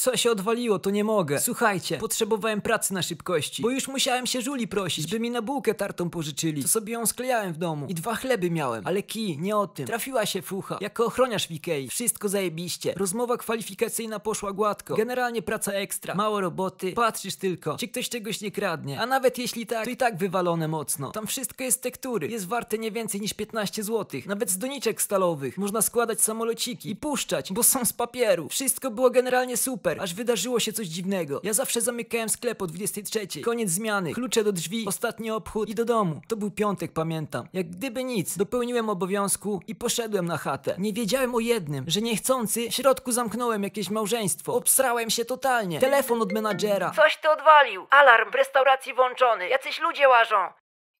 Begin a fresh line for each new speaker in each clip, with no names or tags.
Co się odwaliło, to nie mogę. Słuchajcie, potrzebowałem pracy na szybkości, bo już musiałem się żuli prosić, by mi na bułkę tartą pożyczyli. To sobie ją sklejałem w domu i dwa chleby miałem. Ale ki, nie o tym. Trafiła się fucha, jako ochroniarz w Ikei. Wszystko zajebiście. Rozmowa kwalifikacyjna poszła gładko. Generalnie praca ekstra, mało roboty. Patrzysz tylko, czy ktoś czegoś nie kradnie. A nawet jeśli tak, to i tak wywalone mocno. Tam wszystko jest tektury. Jest warte nie więcej niż 15 zł. Nawet z doniczek stalowych. Można składać samolociki i puszczać, bo są z papieru. Wszystko było generalnie super super, aż wydarzyło się coś dziwnego. Ja zawsze zamykałem sklep o 23. Koniec zmiany, klucze do drzwi, ostatni obchód i do domu. To był piątek, pamiętam. Jak gdyby nic, dopełniłem obowiązku i poszedłem na chatę. Nie wiedziałem o jednym, że niechcący w środku zamknąłem jakieś małżeństwo. Obsrałem się totalnie. Telefon od menadżera. Coś ty odwalił. Alarm w restauracji włączony. Jacyś ludzie łażą.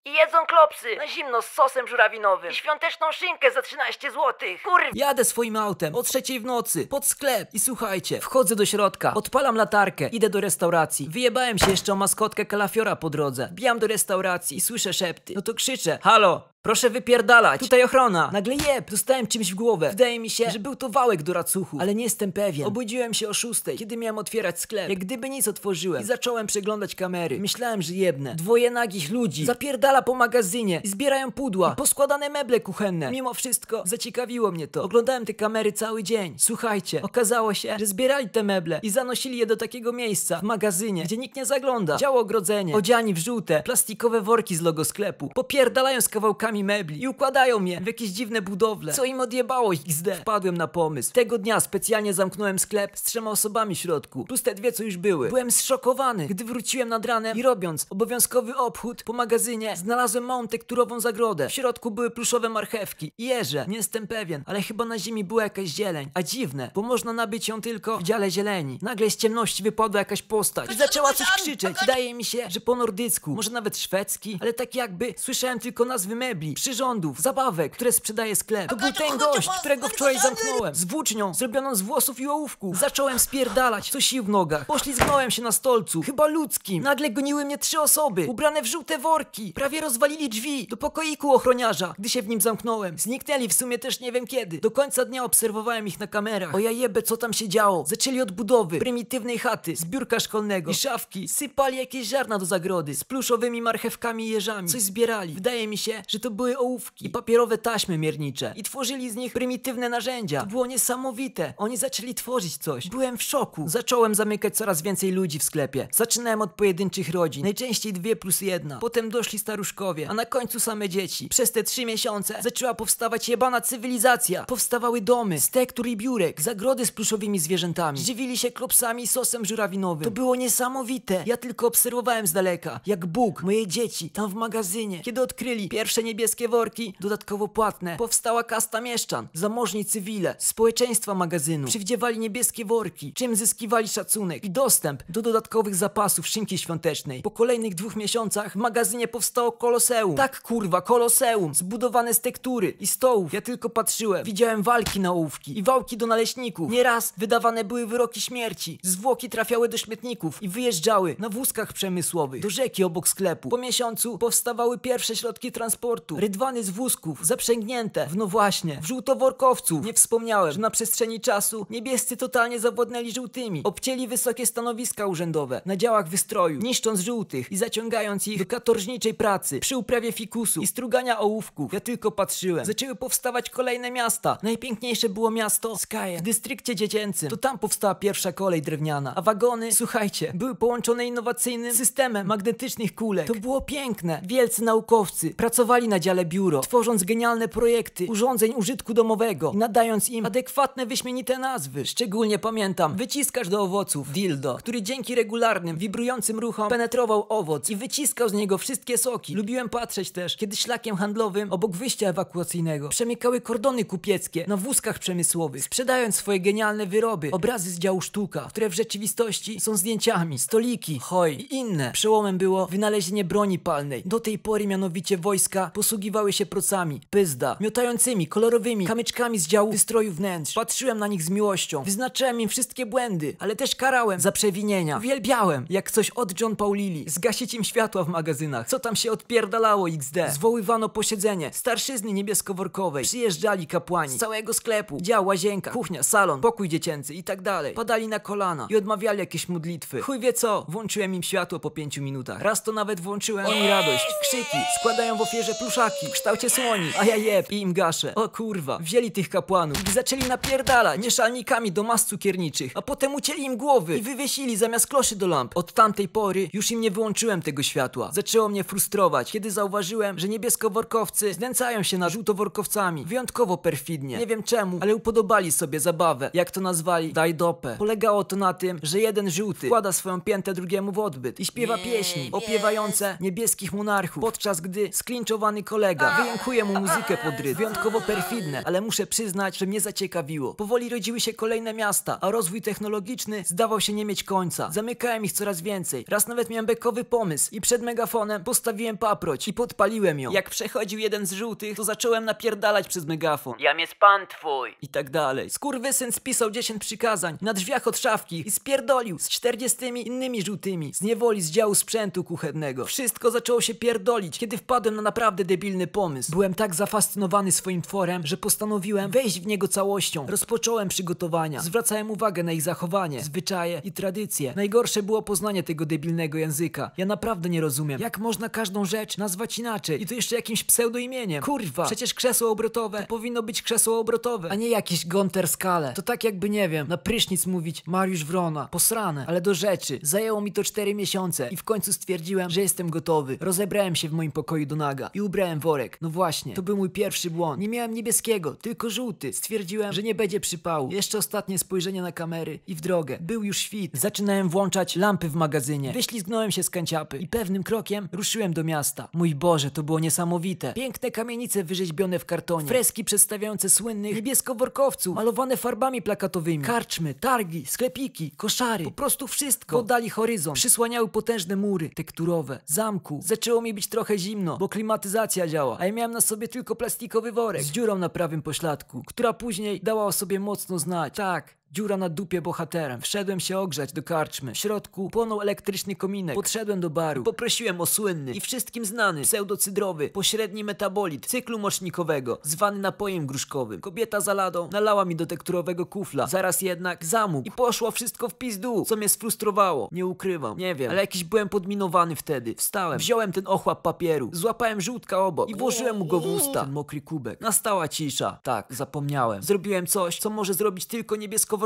I jedzą klopsy na zimno z sosem żurawinowym i świąteczną szynkę za 13 zł. Kurwa! Jadę swoim autem o trzeciej w nocy pod sklep i słuchajcie, wchodzę do środka, odpalam latarkę, idę do restauracji. Wyjebałem się jeszcze o maskotkę kalafiora po drodze. Bijam do restauracji i słyszę szepty. No to krzyczę, halo, Proszę wypierdalać! Tutaj ochrona! Nagle jeb! Dostałem czymś w głowę. Wydaje mi się, że był to wałek do racuchu, ale nie jestem pewien. Obudziłem się o szóstej, kiedy miałem otwierać sklep. Jak gdyby nic otworzyłem i zacząłem przeglądać kamery. Myślałem, że jedne. Dwoje nagich ludzi zapierdala po magazynie i zbierają pudła i poskładane meble kuchenne. Mimo wszystko zaciekawiło mnie to. Oglądałem te kamery cały dzień. Słuchajcie, okazało się, że zbierali te meble i zanosili je do takiego miejsca w magazynie, gdzie nikt nie zagląda. Działo ogrodzenie, odziani w żółte, plastikowe worki z logo sklepu. Popierdalają z kawałkami kawałkami mebli i układają je w jakieś dziwne budowle. Co im odjebało XD? Wpadłem na pomysł. Tego dnia specjalnie zamknąłem sklep z trzema osobami w środku, plus te dwie co już były. Byłem zszokowany, gdy wróciłem nad ranem i robiąc obowiązkowy obchód po magazynie, znalazłem małą tekturową zagrodę. W środku były pluszowe marchewki i jeże. Nie jestem pewien, ale chyba na ziemi była jakaś zieleń. A dziwne, bo można nabyć ją tylko w dziale zieleni. Nagle z ciemności wypadła jakaś postać i zaczęła coś krzyczeć. Wydaje mi się, że po nordycku, może nawet szwedzki, ale tak jakby słyszałem tylko nazwy mebli mebli, przyrządów, zabawek, które sprzedaje sklep. To był ten gość, którego wczoraj zamknąłem. Z włócznią, zrobioną z włosów i ołówków. Zacząłem spierdalać, co sił w nogach. Poślizgnąłem się na stolcu, chyba ludzkim. Nagle goniły mnie trzy osoby, ubrane w żółte worki. Prawie rozwalili drzwi do pokoiku ochroniarza, gdy się w nim zamknąłem. Zniknęli w sumie też nie wiem kiedy. Do końca dnia obserwowałem ich na kamerach. O ja jebę, co tam się działo. Zaczęli od budowy, prymitywnej chaty, zbiórka szkolnego i szafki. Sypali jakieś ziarna do zagrody z pluszowymi marchewkami i jeżami. Coś zbierali. Wydaje mi się, że to to były ołówki i papierowe taśmy miernicze. I tworzyli z nich prymitywne narzędzia. To było niesamowite. Oni zaczęli tworzyć coś. Byłem w szoku. Zacząłem zamykać coraz więcej ludzi w sklepie. Zaczynałem od pojedynczych rodzin. Najczęściej dwie plus jedna. Potem doszli staruszkowie, a na końcu same dzieci. Przez te trzy miesiące zaczęła powstawać jebana cywilizacja. Powstawały domy, z tektur i biurek, zagrody z pluszowymi zwierzętami. Żywili się klopsami i sosem żurawinowym. To było niesamowite. Ja tylko obserwowałem z daleka, jak Bóg, moje dzieci, tam w magazynie, kiedy odkryli pierwsze niebieskie niebieskie worki, dodatkowo płatne. Powstała kasta mieszczan, zamożni cywile, społeczeństwa magazynu. Przywdziewali niebieskie worki, czym zyskiwali szacunek i dostęp do dodatkowych zapasów szynki świątecznej. Po kolejnych dwóch miesiącach w magazynie powstało koloseum. Tak kurwa, koloseum, zbudowane z tektury i stołów. Ja tylko patrzyłem, widziałem walki na ołówki i wałki do naleśników. Nieraz wydawane były wyroki śmierci, zwłoki trafiały do śmietników i wyjeżdżały na wózkach przemysłowych do rzeki obok sklepu. Po miesiącu powstawały pierwsze środki transportu rydwany z wózków, zaprzęgnięte, w no właśnie, w żółtoworkowców. Nie wspomniałem, że na przestrzeni czasu niebiescy totalnie zawładnęli żółtymi, obcięli wysokie stanowiska urzędowe na działach wystroju, niszcząc żółtych i zaciągając ich do katorżniczej pracy, przy uprawie fikusu i strugania ołówków. Ja tylko patrzyłem. Zaczęły powstawać kolejne miasta. Najpiękniejsze było miasto Skye w dystrykcie dziecięcym. To tam powstała pierwsza kolej drewniana, a wagony, słuchajcie, były połączone innowacyjnym systemem magnetycznych kulek. To było piękne. Wielcy naukowcy pracowali na na dziale biuro, tworząc genialne projekty urządzeń użytku domowego i nadając im adekwatne, wyśmienite nazwy. Szczególnie pamiętam wyciskasz do owoców dildo, który dzięki regularnym, wibrującym ruchom penetrował owoc i wyciskał z niego wszystkie soki. Lubiłem patrzeć też, kiedy szlakiem handlowym obok wyjścia ewakuacyjnego przemykały kordony kupieckie na wózkach przemysłowych, sprzedając swoje genialne wyroby, obrazy z działu sztuka, które w rzeczywistości są zdjęciami, stoliki, hoj i inne. Przełomem było wynalezienie broni palnej, do tej pory mianowicie wojska po posługiwały się procami, pyzda, miotającymi, kolorowymi, kamyczkami z działu wystroju wnętrz. Patrzyłem na nich z miłością, wyznaczałem im wszystkie błędy, ale też karałem za przewinienia. Uwielbiałem, jak coś od John Paulili, zgasić im światła w magazynach, co tam się odpierdalało XD. Zwoływano posiedzenie, starszyzny niebieskoworkowej, przyjeżdżali kapłani z całego sklepu, dział, łazienka, kuchnia, salon, pokój dziecięcy i tak dalej. Padali na kolana i odmawiali jakieś modlitwy. Chuj wie co, włączyłem im światło po pięciu minutach. Raz to nawet włączyłem Oni radość, krzyki, składają w ofierze plusza krzaki w kształcie słoni, a ja jeb i im gaszę. O kurwa, wzięli tych kapłanów i zaczęli napierdalać mieszalnikami do mas cukierniczych, a potem ucięli im głowy i wywiesili zamiast kloszy do lamp. Od tamtej pory już im nie wyłączyłem tego światła. Zaczęło mnie frustrować, kiedy zauważyłem, że niebieskoworkowcy znęcają się na żółtoworkowcami wyjątkowo perfidnie. Nie wiem czemu, ale upodobali sobie zabawę, jak to nazwali, daj dopę. Polegało to na tym, że jeden żółty kłada swoją piętę drugiemu w odbyt i śpiewa pieśni opiewające niebieskich monarchów, podczas gdy sklinczowany kolega. Wyjękuję mu muzykę pod rytm. Wyjątkowo perfidne, ale muszę przyznać, że mnie zaciekawiło. Powoli rodziły się kolejne miasta, a rozwój technologiczny zdawał się nie mieć końca. Zamykałem ich coraz więcej. Raz nawet miałem bekowy pomysł i przed megafonem postawiłem paproć i podpaliłem ją. Jak przechodził jeden z żółtych, to zacząłem napierdalać przez megafon. Jam jest pan twój. I tak dalej. Skurwysyn spisał 10 przykazań na drzwiach od szafki i spierdolił z 40 innymi żółtymi. Z niewoli z działu sprzętu kuchennego. Wszystko zaczęło się pierdolić, kiedy wpadłem na naprawdę debilny pomysł. Byłem tak zafascynowany swoim tworem, że postanowiłem wejść w niego całością. Rozpocząłem przygotowania. Zwracałem uwagę na ich zachowanie, zwyczaje i tradycje. Najgorsze było poznanie tego debilnego języka. Ja naprawdę nie rozumiem, jak można każdą rzecz nazwać inaczej i to jeszcze jakimś pseudoimieniem. Kurwa, przecież krzesło obrotowe powinno być krzesło obrotowe, a nie jakiś Gonter Skale. To tak jakby, nie wiem, na prysznic mówić Mariusz Wrona. Posrane, ale do rzeczy. Zajęło mi to 4 miesiące i w końcu stwierdziłem, że jestem gotowy. Rozebrałem się w moim pokoju do naga i ubrałem ubrałem worek. No właśnie, to był mój pierwszy błąd. Nie miałem niebieskiego, tylko żółty. Stwierdziłem, że nie będzie przypału. Jeszcze ostatnie spojrzenie na kamery i w drogę. Był już świt. Zaczynałem włączać lampy w magazynie. Wyślizgnąłem się z kanciapy i pewnym krokiem ruszyłem do miasta. Mój Boże, to było niesamowite. Piękne kamienice wyrzeźbione w kartonie. Freski przedstawiające słynnych niebieskoworkowców, malowane farbami plakatowymi. Karczmy, targi, sklepiki, koszary. Po prostu wszystko. Podali horyzont. Przysłaniały potężne mury tekturowe. Zamku. Zaczęło mi być trochę zimno, bo klimatyzacja działa, a ja miałem na sobie tylko plastikowy worek z dziurą na prawym pośladku, która później dała o sobie mocno znać. Tak, Dziura na dupie bohaterem. Wszedłem się ogrzać do karczmy. W środku płonął elektryczny kominek. Podszedłem do baru. Poprosiłem o słynny i wszystkim znany pseudocydrowy, pośredni metabolit cyklu mocznikowego, zwany napojem gruszkowym. Kobieta za ladą nalała mi do tekturowego kufla. Zaraz jednak zamógł i poszło wszystko w pizdu, co mnie sfrustrowało. Nie ukrywam, nie wiem, ale jakiś byłem podminowany wtedy. Wstałem, wziąłem ten ochłap papieru, złapałem żółtka obok i włożyłem mu go w usta. Ten mokry kubek. Nastała cisza. Tak, zapomniałem. Zrobiłem coś, co może zrobić tylko niebiesko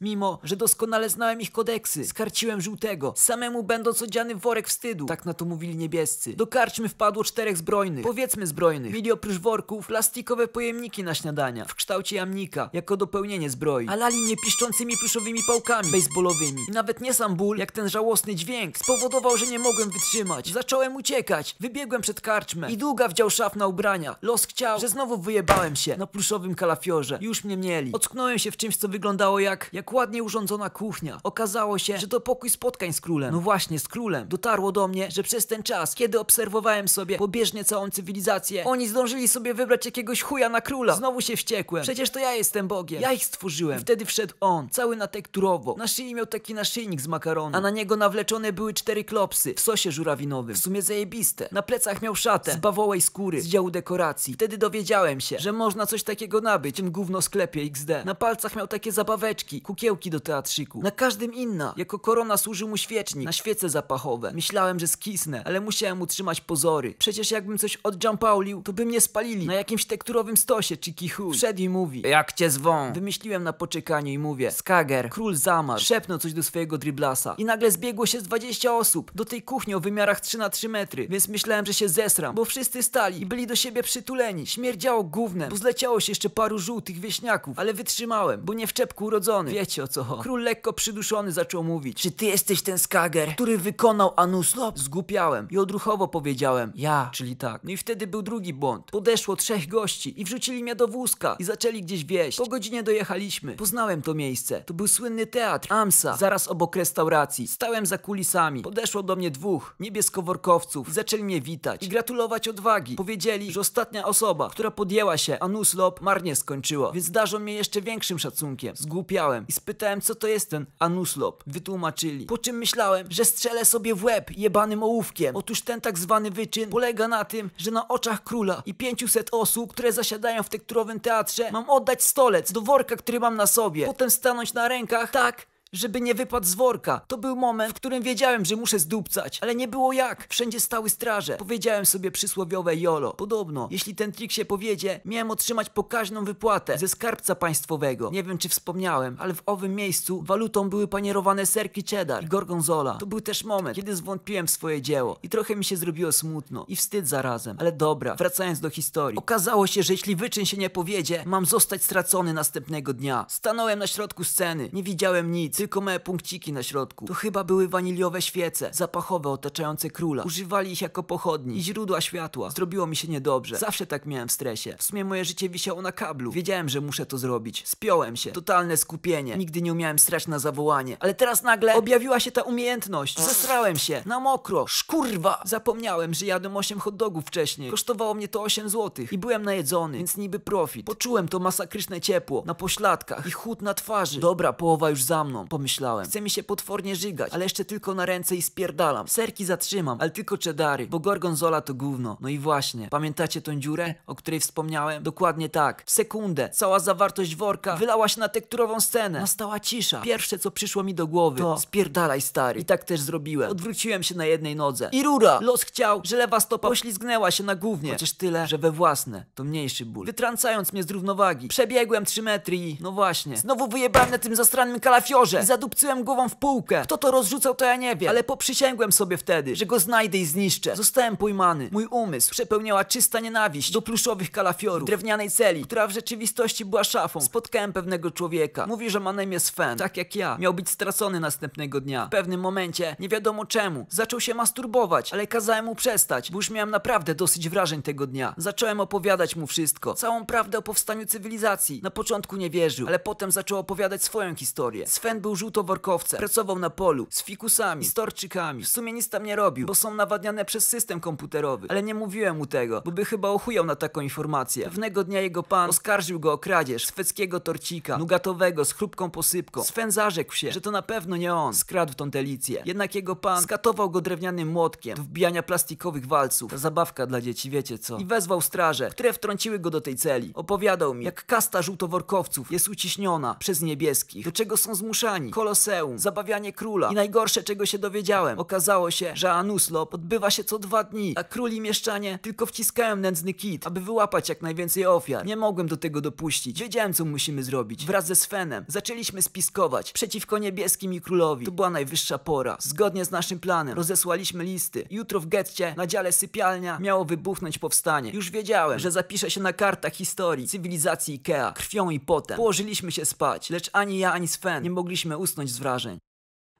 mimo, że doskonale znałem ich kodeksy. Skarciłem żółtego, samemu będąc odziany w worek wstydu. Tak na to mówili niebiescy. Do karczmy wpadło czterech zbrojnych, powiedzmy zbrojnych. Mieli oprócz worków plastikowe pojemniki na śniadania, w kształcie jamnika, jako dopełnienie zbroi. Alali mnie piszczącymi pluszowymi pałkami baseballowymi. I nawet nie sam ból, jak ten żałosny dźwięk, spowodował, że nie mogłem wytrzymać. Zacząłem uciekać, wybiegłem przed karczmę i długa wdział szaf na ubrania. Los chciał, że znowu wyjebałem się na pluszowym kalafiorze. Już mnie mieli. Ocknąłem się w czymś, co wyglądało wyglądało jak, jak ładnie urządzona kuchnia. Okazało się, że to pokój spotkań z królem. No właśnie, z królem. Dotarło do mnie, że przez ten czas, kiedy obserwowałem sobie pobieżnie całą cywilizację, oni zdążyli sobie wybrać jakiegoś chuja na króla. Znowu się wściekłem. Przecież to ja jestem Bogiem. Ja ich stworzyłem. Wtedy wszedł on, cały na tekturowo. Na szyi miał taki naszyjnik z makaronu, a na niego nawleczone były cztery klopsy w sosie żurawinowym. W sumie zajebiste. Na plecach miał szatę z bawołej skóry, z działu dekoracji. Wtedy dowiedziałem się, że można coś takiego nabyć w tym gówno sklepie XD. Na palcach miał takie zabawy zabaweczki, kukiełki do teatrzyku. Na każdym inna. Jako korona służył mu świecznik, na świece zapachowe. Myślałem, że skisnę, ale musiałem utrzymać pozory. Przecież jakbym coś odjumpaulił, to by mnie spalili. Na jakimś tekturowym stosie czy kichu Wszedł i mówi. Jak cię zwą? Wymyśliłem na poczekaniu i mówię. Skager, król zamarł. Szepnął coś do swojego driblasa. I nagle zbiegło się z 20 osób. Do tej kuchni o wymiarach 3 na 3 metry. Więc myślałem, że się zesram, bo wszyscy stali i byli do siebie przytuleni. Śmierdziało gównem, bo zleciało się jeszcze paru żółtych wieśniaków. Ale wytrzymałem, bo nie w czepku urodzony. Wiecie o co chodzi. Król lekko przyduszony zaczął mówić. Czy ty jesteś ten skager, który wykonał Anuslop? Zgłupiałem i odruchowo powiedziałem. Ja, czyli tak. No i wtedy był drugi błąd. Podeszło trzech gości i wrzucili mnie do wózka i zaczęli gdzieś wieść. Po godzinie dojechaliśmy. Poznałem to miejsce. To był słynny teatr Amsa, zaraz obok restauracji. Stałem za kulisami. Podeszło do mnie dwóch niebieskoworkowców i zaczęli mnie witać i gratulować odwagi. Powiedzieli, że ostatnia osoba, która podjęła się Anuslop, marnie skończyła, więc darzą mnie jeszcze większym szacunkiem. Zgu zgłupiałem i spytałem co to jest ten anuslop. Wytłumaczyli. Po czym myślałem, że strzelę sobie w łeb jebanym ołówkiem. Otóż ten tak zwany wyczyn polega na tym, że na oczach króla i 500 osób, które zasiadają w tekturowym teatrze, mam oddać stolec do worka, który mam na sobie. Potem stanąć na rękach tak, żeby nie wypadł z worka. To był moment, w którym wiedziałem, że muszę zdupcać, ale nie było jak. Wszędzie stały straże. Powiedziałem sobie przysłowiowe jolo. Podobno, jeśli ten trik się powiedzie, miałem otrzymać pokaźną wypłatę ze skarbca państwowego. Nie wiem, czy wspomniałem, ale w owym miejscu walutą były panierowane serki cheddar i gorgonzola. To był też moment, kiedy zwątpiłem w swoje dzieło i trochę mi się zrobiło smutno i wstyd zarazem. Ale dobra, wracając do historii. Okazało się, że jeśli wyczyn się nie powiedzie, mam zostać stracony następnego dnia. Stanąłem na środku sceny, nie widziałem nic, tylko małe punkciki na środku. To chyba były waniliowe świece, zapachowe otaczające króla. Używali ich jako pochodni i źródła światła. Zrobiło mi się niedobrze. Zawsze tak miałem w stresie. W sumie moje życie wisiało na kablu. Wiedziałem, że muszę to zrobić. Spiąłem się. Totalne skupienie. Nigdy nie umiałem strać na zawołanie. Ale teraz nagle objawiła się ta umiejętność. Zesrałem się. Na mokro. Szkurwa! Zapomniałem, że jadłem 8 hotdogów wcześniej. Kosztowało mnie to 8 zł. I byłem najedzony, więc niby profit. Poczułem to masakryczne ciepło. Na pośladkach i chód na twarzy. Dobra, połowa już za mną pomyślałem. Chce mi się potwornie żygać, ale jeszcze tylko na ręce i spierdalam. Serki zatrzymam, ale tylko czedary, bo gorgonzola to gówno. No i właśnie, pamiętacie tą dziurę, o której wspomniałem? Dokładnie tak. W sekundę cała zawartość worka wylała się na tekturową scenę. Nastała cisza. Pierwsze co przyszło mi do głowy to spierdalaj stary. I tak też zrobiłem. Odwróciłem się na jednej nodze. I rura! Los chciał, że lewa stopa poślizgnęła się na głównie. Chociaż tyle, że we własne. To mniejszy ból. Wytrącając mnie z równowagi, przebiegłem 3 metry i... No właśnie. Znowu wyjebałem na tym zastranym kalafiorze. Zadupcyłem głową w półkę. Kto to rozrzucał, to ja nie wiem. Ale poprzysięgłem sobie wtedy, że go znajdę i zniszczę. Zostałem pojmany. Mój umysł przepełniała czysta nienawiść do pluszowych kalafiorów, drewnianej celi, która w rzeczywistości była szafą. Spotkałem pewnego człowieka. Mówi, że ma na imię Sven. Tak jak ja. Miał być stracony następnego dnia. W pewnym momencie, nie wiadomo czemu, zaczął się masturbować, ale kazałem mu przestać, bo już miałem naprawdę dosyć wrażeń tego dnia. Zacząłem opowiadać mu wszystko. Całą prawdę o powstaniu cywilizacji. Na początku nie wierzył, ale potem zaczął opowiadać swoją historię. Sven był żółtoworkowcem, pracował na polu, z fikusami, z torczykami. W sumie nic tam nie robił, bo są nawadniane przez system komputerowy. Ale nie mówiłem mu tego, bo by chyba ochujał na taką informację. Pewnego dnia jego pan oskarżył go o kradzież szwedzkiego torcika, nugatowego z chrupką posypką. Sven zarzekł się, że to na pewno nie on skradł tą delicję. Jednak jego pan skatował go drewnianym młotkiem do wbijania plastikowych walców. Ta zabawka dla dzieci, wiecie co. I wezwał straże, które wtrąciły go do tej celi. Opowiadał mi, jak kasta żółtoworkowców jest uciśniona przez niebieskich, do czego są zmuszani Koloseum, zabawianie króla i najgorsze, czego się dowiedziałem. Okazało się, że Anuslop odbywa się co dwa dni, a króli mieszczanie tylko wciskają nędzny kit, aby wyłapać jak najwięcej ofiar. Nie mogłem do tego dopuścić. Wiedziałem, co musimy zrobić. Wraz ze Svenem zaczęliśmy spiskować przeciwko niebieskim i królowi. To była najwyższa pora. Zgodnie z naszym planem rozesłaliśmy listy. Jutro w getcie, na dziale sypialnia, miało wybuchnąć powstanie. Już wiedziałem, że zapisze się na kartach historii, cywilizacji Ikea, krwią i potem. Położyliśmy się spać, lecz ani ja, ani Sven nie mogliśmy musimy usnąć z wrażeń.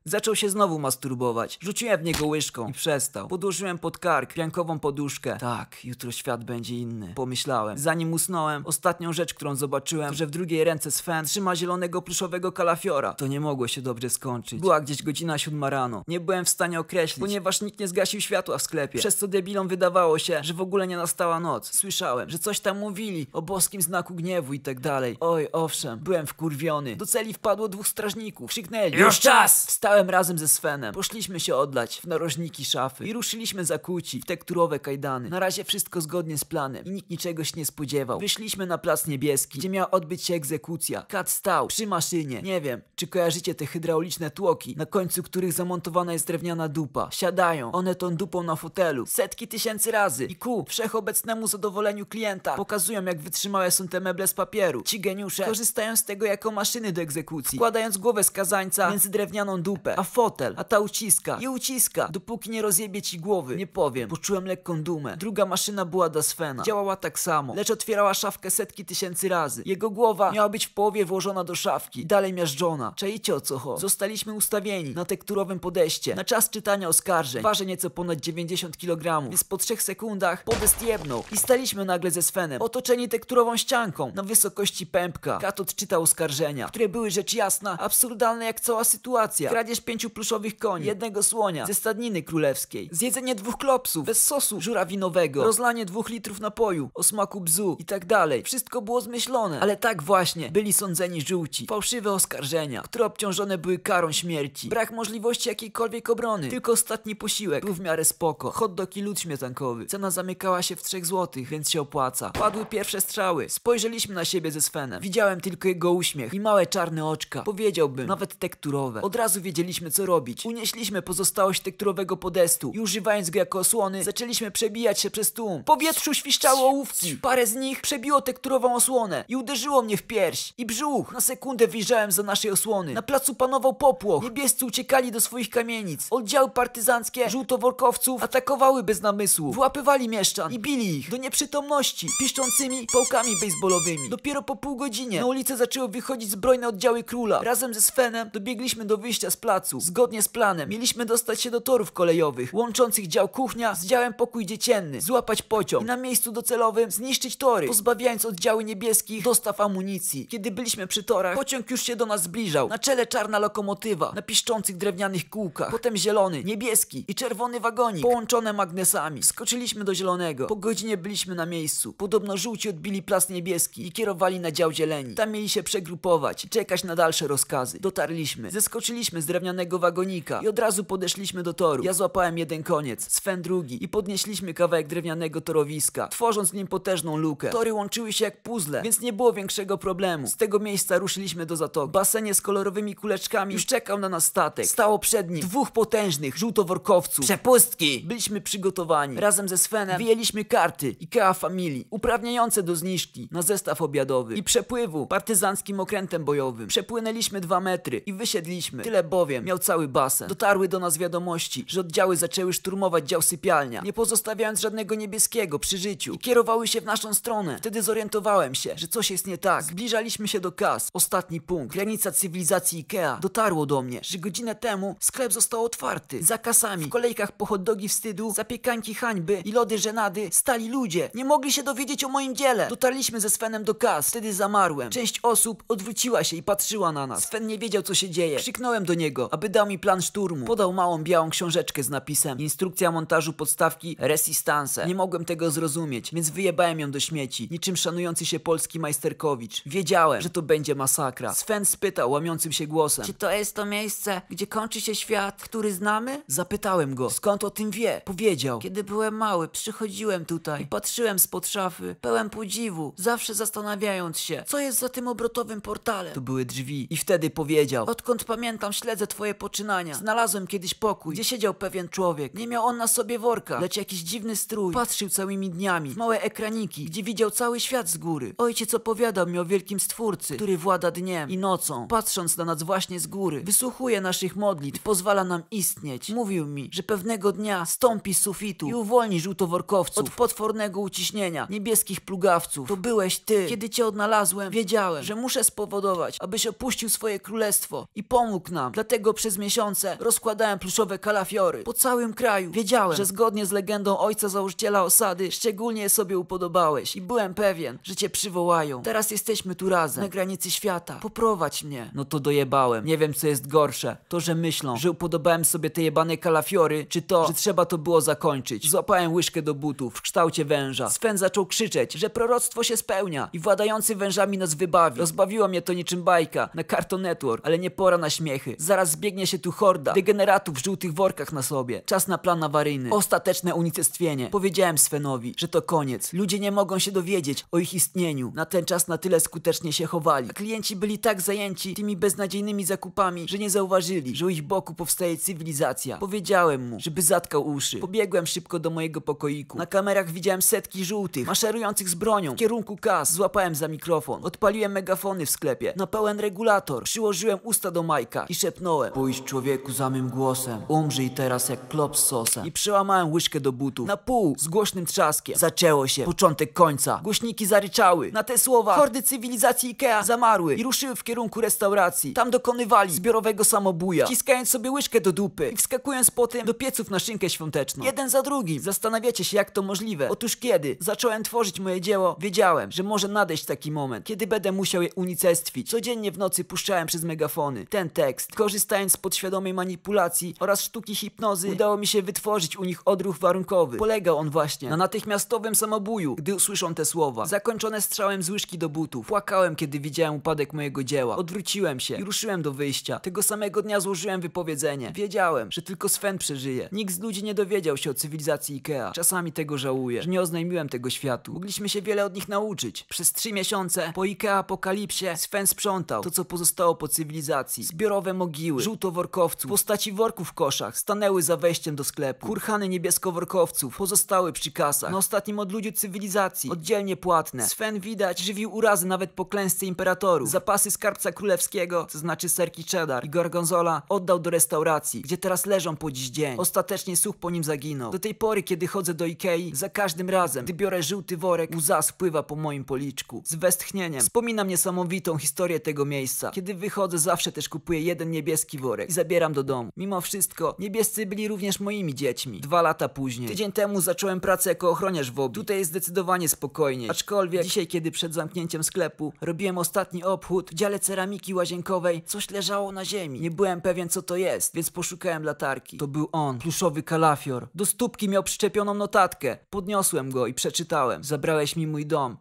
Zaczął się znowu masturbować. Rzuciłem w niego łyżką i przestał. Podłożyłem pod kark piankową poduszkę. Tak, jutro świat będzie inny. Pomyślałem. Zanim usnąłem, ostatnią rzecz, którą zobaczyłem, to, że w drugiej ręce Sven trzyma zielonego pluszowego kalafiora. To nie mogło się dobrze skończyć. Była gdzieś godzina siódma rano. Nie byłem w stanie określić, ponieważ nikt nie zgasił światła w sklepie. Przez co debilom wydawało się, że w ogóle nie nastała noc. Słyszałem, że coś tam mówili o boskim znaku gniewu i tak dalej. Oj, owszem, byłem wkurwiony. Do celi wpadło dwóch strażników. Krzyknęli. Już czas! Wstałem Wstałem razem ze Svenem. Poszliśmy się odlać w narożniki szafy i ruszyliśmy zakłócić w tekturowe kajdany. Na razie wszystko zgodnie z planem i nikt niczego się nie spodziewał. Wyszliśmy na plac niebieski, gdzie miała odbyć się egzekucja. Kat stał przy maszynie. Nie wiem, czy kojarzycie te hydrauliczne tłoki, na końcu których zamontowana jest drewniana dupa. Siadają, one tą dupą na fotelu. Setki tysięcy razy. I ku wszechobecnemu zadowoleniu klienta pokazują, jak wytrzymałe są te meble z papieru. Ci geniusze korzystają z tego jako maszyny do egzekucji, wkładając głowę skazańca między drewnianą dupą a fotel, a ta uciska i uciska, dopóki nie rozjebie ci głowy. Nie powiem. Poczułem lekką dumę. Druga maszyna była do Svena. Działała tak samo, lecz otwierała szafkę setki tysięcy razy. Jego głowa miała być w połowie włożona do szafki i dalej miażdżona. Czajcie o co chodzi. Zostaliśmy ustawieni na tekturowym podejście, na czas czytania oskarżeń. Waży nieco ponad 90 kg, więc po trzech sekundach podest jebnął i staliśmy nagle ze Svenem, otoczeni tekturową ścianką na wysokości pępka. Kat odczytał oskarżenia, które były rzecz jasna absurdalne jak cała sytuacja. Kradzież dostaniesz pięciu pluszowych koni, jednego słonia, ze stadniny królewskiej, zjedzenie dwóch klopsów, bez sosu żurawinowego, rozlanie dwóch litrów napoju, o smaku bzu i tak dalej. Wszystko było zmyślone, ale tak właśnie byli sądzeni żółci. Fałszywe oskarżenia, które obciążone były karą śmierci. Brak możliwości jakiejkolwiek obrony, tylko ostatni posiłek był w miarę spoko. Hot dog i lód śmietankowy. Cena zamykała się w trzech złotych, więc się opłaca. Padły pierwsze strzały. Spojrzeliśmy na siebie ze Svenem. Widziałem tylko jego uśmiech i małe czarne oczka. Powiedziałbym, nawet tekturowe. Od razu wiedzieliśmy, wiedzieliśmy co robić. Unieśliśmy pozostałość tekturowego podestu i używając go jako osłony, zaczęliśmy przebijać się przez tłum. W powietrzu świszczało ołówki. Parę z nich przebiło tekturową osłonę i uderzyło mnie w pierś i brzuch. Na sekundę wyjrzałem za naszej osłony. Na placu panował popłoch. Niebiescy uciekali do swoich kamienic. Oddziały partyzanckie żółtoworkowców atakowały bez namysłu. Wyłapywali mieszczan i bili ich do nieprzytomności piszczącymi pałkami baseballowymi. Dopiero po pół godzinie na ulicę zaczęły wychodzić zbrojne oddziały króla. Razem ze Svenem dobiegliśmy do wyjścia z placu. Zgodnie z planem mieliśmy dostać się do torów kolejowych, łączących dział kuchnia z działem pokój dziecienny, złapać pociąg i na miejscu docelowym zniszczyć tory, pozbawiając oddziały niebieskich dostaw amunicji. Kiedy byliśmy przy torach, pociąg już się do nas zbliżał. Na czele czarna lokomotywa, na piszczących drewnianych kółkach, potem zielony, niebieski i czerwony wagonik, połączone magnesami. Skoczyliśmy do zielonego. Po godzinie byliśmy na miejscu. Podobno żółci odbili plac niebieski i kierowali na dział zieleni. Tam mieli się przegrupować i czekać na dalsze rozkazy. Dotarliśmy. Zeskoczyliśmy z drewnianego wagonika i od razu podeszliśmy do toru. Ja złapałem jeden koniec, Sven drugi i podnieśliśmy kawałek drewnianego torowiska, tworząc nim potężną lukę. Tory łączyły się jak puzzle, więc nie było większego problemu. Z tego miejsca ruszyliśmy do zatoki. Basenie z kolorowymi kuleczkami już czekał na nas statek. Stało przed nim dwóch potężnych żółtoworkowców. Przepustki! Byliśmy przygotowani. Razem ze Svenem wyjęliśmy karty IKEA Family, uprawniające do zniżki na zestaw obiadowy i przepływu partyzanckim okrętem bojowym. Przepłynęliśmy dwa metry i wysiedliśmy. Tyle bo powiem, miał cały basen. Dotarły do nas wiadomości, że oddziały zaczęły szturmować dział sypialnia, nie pozostawiając żadnego niebieskiego przy życiu i kierowały się w naszą stronę. Wtedy zorientowałem się, że coś jest nie tak. Zbliżaliśmy się do kas. Ostatni punkt, granica cywilizacji Ikea. Dotarło do mnie, że godzinę temu sklep został otwarty. Za kasami, w kolejkach po hotdogi wstydu, zapiekanki hańby i lody żenady stali ludzie. Nie mogli się dowiedzieć o moim dziele. Dotarliśmy ze Svenem do kas. Wtedy zamarłem. Część osób odwróciła się i patrzyła na nas. Sven nie wiedział co się dzieje. Krzyknąłem do niego aby dał mi plan szturmu. Podał małą białą książeczkę z napisem Instrukcja montażu podstawki Resistance. Nie mogłem tego zrozumieć, więc wyjebałem ją do śmieci. Niczym szanujący się polski majsterkowicz. Wiedziałem, że to będzie masakra. Sven spytał łamiącym się głosem. Czy to jest to miejsce, gdzie kończy się świat, który znamy? Zapytałem go. Skąd o tym wie? Powiedział. Kiedy byłem mały, przychodziłem tutaj i patrzyłem spod szafy, pełen podziwu, zawsze zastanawiając się, co jest za tym obrotowym portalem. To były drzwi i wtedy powiedział. Odkąd pamiętam, śledzę za twoje poczynania. Znalazłem kiedyś pokój, gdzie siedział pewien człowiek. Nie miał on na sobie worka, lecz jakiś dziwny strój. Patrzył całymi dniami w małe ekraniki, gdzie widział cały świat z góry. Ojciec opowiadał mi o wielkim stwórcy, który włada dniem i nocą, patrząc na nas właśnie z góry. Wysłuchuje naszych modlitw, pozwala nam istnieć. Mówił mi, że pewnego dnia stąpi z sufitu i uwolni żółtoworkowców od potwornego uciśnienia niebieskich plugawców. To byłeś ty. Kiedy cię odnalazłem, wiedziałem, że muszę spowodować, abyś opuścił swoje królestwo i pomógł nam. Dlatego tego przez miesiące rozkładałem pluszowe kalafiory. Po całym kraju wiedziałem, że zgodnie z legendą ojca założyciela osady szczególnie sobie upodobałeś i byłem pewien, że cię przywołają. Teraz jesteśmy tu razem, na granicy świata. Poprowadź mnie. No to dojebałem. Nie wiem co jest gorsze. To, że myślą, że upodobałem sobie te jebane kalafiory, czy to, że trzeba to było zakończyć. Złapałem łyżkę do butów w kształcie węża. Sven zaczął krzyczeć, że proroctwo się spełnia i władający wężami nas wybawi. Rozbawiło mnie to niczym bajka na Cartoon Network, ale nie pora na śmiechy. Zaraz zbiegnie się tu horda degeneratów w żółtych workach na sobie. Czas na plan awaryjny. Ostateczne unicestwienie. Powiedziałem Svenowi, że to koniec. Ludzie nie mogą się dowiedzieć o ich istnieniu. Na ten czas na tyle skutecznie się chowali. A klienci byli tak zajęci tymi beznadziejnymi zakupami, że nie zauważyli, że u ich boku powstaje cywilizacja. Powiedziałem mu, żeby zatkał uszy. Pobiegłem szybko do mojego pokoiku. Na kamerach widziałem setki żółtych, maszerujących z bronią w kierunku kas. Złapałem za mikrofon. Odpaliłem megafony w sklepie. Na pełen regulator. Przyłożyłem usta do Majka i szepnąłem krzyknąłem Pójdź człowieku za mym głosem Umrzyj teraz jak klop z sosem I przełamałem łyżkę do butu Na pół, z głośnym trzaskiem Zaczęło się, początek końca Głośniki zaryczały Na te słowa hordy cywilizacji Ikea zamarły I ruszyły w kierunku restauracji Tam dokonywali zbiorowego samobuja Ciskając sobie łyżkę do dupy I wskakując potem do pieców na szynkę świąteczną Jeden za drugim Zastanawiacie się jak to możliwe Otóż kiedy zacząłem tworzyć moje dzieło Wiedziałem, że może nadejść taki moment Kiedy będę musiał je unicestwić Codziennie w nocy puszczałem przez megafony Ten tekst, korzystając korzystając z podświadomej manipulacji oraz sztuki hipnozy, udało mi się wytworzyć u nich odruch warunkowy. Polegał on właśnie na natychmiastowym samobuju, gdy usłyszą te słowa. Zakończone strzałem z łyżki do butów. Płakałem, kiedy widziałem upadek mojego dzieła. Odwróciłem się i ruszyłem do wyjścia. Tego samego dnia złożyłem wypowiedzenie. Wiedziałem, że tylko Sven przeżyje. Nikt z ludzi nie dowiedział się o cywilizacji Ikea. Czasami tego żałuję, że nie oznajmiłem tego światu. Mogliśmy się wiele od nich nauczyć. Przez trzy miesiące po Ikea apokalipsie Sven sprzątał to, co pozostało po cywilizacji. Zbiorowe mogiły mogiły żółtoworkowców, postaci worków w koszach stanęły za wejściem do sklepu. Kurhany niebieskoworkowców pozostały przy kasach. Na ostatnim odludziu cywilizacji, oddzielnie płatne. Sven widać żywił urazy nawet po klęsce imperatorów. Zapasy skarbca królewskiego, to znaczy serki cheddar i gorgonzola, oddał do restauracji, gdzie teraz leżą po dziś dzień. Ostatecznie słuch po nim zaginął. Do tej pory, kiedy chodzę do Ikei, za każdym razem, gdy biorę żółty worek, łza spływa po moim policzku. Z westchnieniem. Wspominam niesamowitą historię tego miejsca. Kiedy wychodzę, zawsze też kupuję jeden niebieski niebieski worek i zabieram do domu. Mimo wszystko, niebiescy byli również moimi dziećmi. Dwa lata później. Tydzień temu zacząłem pracę jako ochroniarz w OBI. Tutaj jest zdecydowanie spokojniej. Aczkolwiek dzisiaj, kiedy przed zamknięciem sklepu robiłem ostatni obchód, w dziale ceramiki łazienkowej coś leżało na ziemi. Nie byłem pewien, co to jest, więc poszukałem latarki. To był on, pluszowy kalafior. Do stópki miał przyczepioną notatkę. Podniosłem go i przeczytałem. Zabrałeś mi mój dom,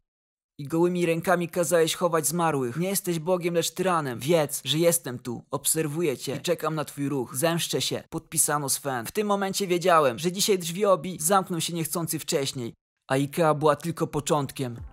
i gołymi rękami kazałeś chować zmarłych. Nie jesteś Bogiem, lecz tyranem. Wiedz, że jestem tu, obserwuję cię i czekam na twój ruch. Zemszczę się. Podpisano Sven. W tym momencie wiedziałem, że dzisiaj drzwi obi zamkną się niechcący wcześniej, a Ikea była tylko początkiem.